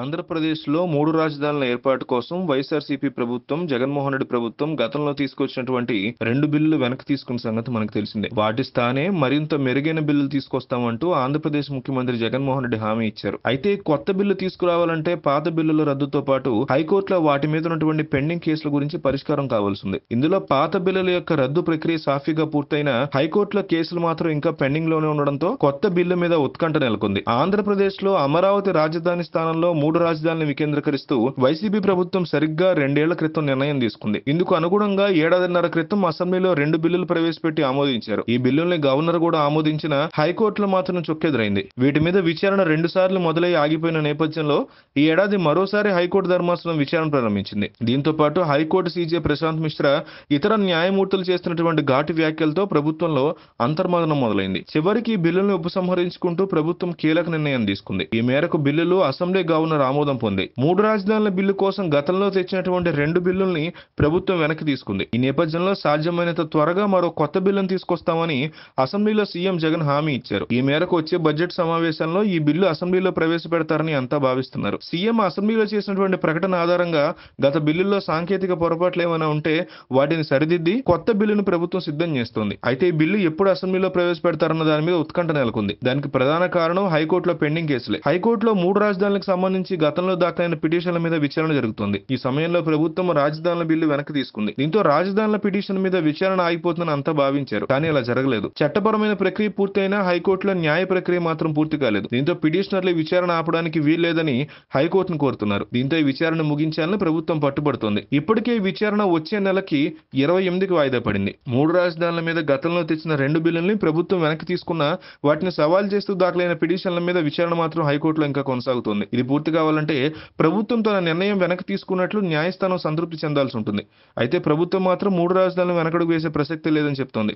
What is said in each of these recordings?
ఆంధ్రప్రదేశ్లో మూడు రాజధానుల ఏర్పాటు కోసం వైఎస్ఆర్సీపీ ప్రభుత్వం జగన్మోహన్ రెడ్డి ప్రభుత్వం గతంలో తీసుకొచ్చినటువంటి రెండు బిల్లులు వెనక్కి తీసుకున్న సంగతి మనకు తెలిసిందే వాటి స్థానే మరింత మెరుగైన బిల్లులు తీసుకొస్తామంటూ ఆంధ్రప్రదేశ్ ముఖ్యమంత్రి జగన్మోహన్ రెడ్డి హామీ ఇచ్చారు అయితే కొత్త బిల్లు తీసుకురావాలంటే పాత బిల్లుల రద్దుతో పాటు హైకోర్టులో వాటి మీద ఉన్నటువంటి పెండింగ్ కేసుల గురించి పరిష్కారం కావాల్సింది ఇందులో పాత బిల్లుల యొక్క రద్దు ప్రక్రియ సాఫీగా పూర్తయిన హైకోర్టులో కేసులు మాత్రం ఇంకా పెండింగ్ లోనే ఉండడంతో కొత్త బిల్లు మీద ఉత్కంఠ నెలకొంది ఆంధ్రప్రదేశ్ లో అమరావతి రాజధాని స్థానంలో మూడు రాజధానులు వికేంద్రీకరిస్తూ వైసీపీ ప్రభుత్వం సరిగ్గా రెండేళ్ల క్రితం నిర్ణయం తీసుకుంది ఇందుకు అనుగుణంగా ఏడాదిన్నర క్రితం అసెంబ్లీలో రెండు బిల్లులు ప్రవేశపెట్టి ఆమోదించారు ఈ బిల్లుల్ని గవర్నర్ కూడా ఆమోదించిన హైకోర్టులో మాత్రం చొక్కెదురైంది వీటి మీద విచారణ రెండు సార్లు మొదలై ఆగిపోయిన నేపథ్యంలో ఈ ఏడాది మరోసారి హైకోర్టు ధర్మాసనం విచారణ ప్రారంభించింది దీంతో పాటు హైకోర్టు సీజే ప్రశాంత్ మిశ్రా ఇతర న్యాయమూర్తులు చేస్తున్నటువంటి ఘాటు వ్యాఖ్యలతో ప్రభుత్వంలో అంతర్మదనం మొదలైంది చివరికి బిల్లులను ఉపసంహరించుకుంటూ ప్రభుత్వం కీలక నిర్ణయం తీసుకుంది ఈ మేరకు బిల్లులు అసెంబ్లీ గవర్నర్ గవర్నర్ ఆమోదం పొంది మూడు రాజధానుల బిల్లు కోసం గతంలో తెచ్చినటువంటి రెండు బిల్లుల్ని ప్రభుత్వం వెనక్కి తీసుకుంది ఈ నేపథ్యంలో సాధ్యమైనంత త్వరగా మరో కొత్త బిల్లును తీసుకొస్తామని అసెంబ్లీలో సీఎం జగన్ హామీ ఇచ్చారు ఈ మేరకు వచ్చే బడ్జెట్ సమావేశంలో ఈ బిల్లు అసెంబ్లీలో ప్రవేశపెడతారని అంతా భావిస్తున్నారు సీఎం అసెంబ్లీలో చేసినటువంటి ప్రకటన ఆధారంగా గత బిల్లుల్లో సాంకేతిక పొరపాట్లు ఏమైనా ఉంటే వాటిని సరిదిద్ది కొత్త బిల్లును ప్రభుత్వం సిద్ధం చేస్తోంది అయితే ఈ బిల్లు ఎప్పుడు అసెంబ్లీలో ప్రవేశపెడతారన్న దాని మీద ఉత్కంఠ నెలకొంది దానికి ప్రధాన కారణం హైకోర్టులో పెండింగ్ కేసులే హైకోర్టులో మూడు రాజధానులకు సంబంధించి నుంచి గతంలో దాఖలైన పిటిషన్ల మీద విచారణ జరుగుతుంది ఈ సమయంలో ప్రభుత్వం రాజధానుల బిల్లు వెనక్కి తీసుకుంది దీంతో రాజధానుల పిటిషన్ మీద విచారణ ఆగిపోతుందని అంతా భావించారు కానీ అలా జరగలేదు చట్టపరమైన ప్రక్రియ పూర్తయినా హైకోర్టులో న్యాయ ప్రక్రియ మాత్రం పూర్తి కాలేదు దీంతో పిటిషనర్లు విచారణ ఆపడానికి వీల్లేదని హైకోర్టును కోరుతున్నారు దీంతో ఈ విచారణ ముగించాలని ప్రభుత్వం పట్టుబడుతోంది ఇప్పటికే విచారణ వచ్చే నెలకి ఇరవై ఎనిమిదికి వాయిదా పడింది మూడు రాజధానుల మీద గతంలో తెచ్చిన రెండు బిల్లుల్ని ప్రభుత్వం వెనక్కి తీసుకున్న వాటిని సవాల్ చేస్తూ దాఖలైన పిటిషన్ల మీద విచారణ మాత్రం హైకోర్టులో ఇంకా కొనసాగుతోంది ఇది పూర్తి సంతృప్తి కావాలంటే ప్రభుత్వం తన నిర్ణయం వెనక్కి తీసుకున్నట్లు న్యాయస్థానం సంతృప్తి చెందాల్సి ఉంటుంది అయితే ప్రభుత్వం మాత్రం మూడు రాజధానులు వెనకడుగు వేసే ప్రసక్తి లేదని చెప్తోంది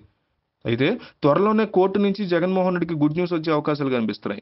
అయితే త్వరలోనే కోర్టు నుంచి జగన్మోహన్ రెడ్డికి గుడ్ న్యూస్ వచ్చే అవకాశాలు కనిపిస్తున్నాయి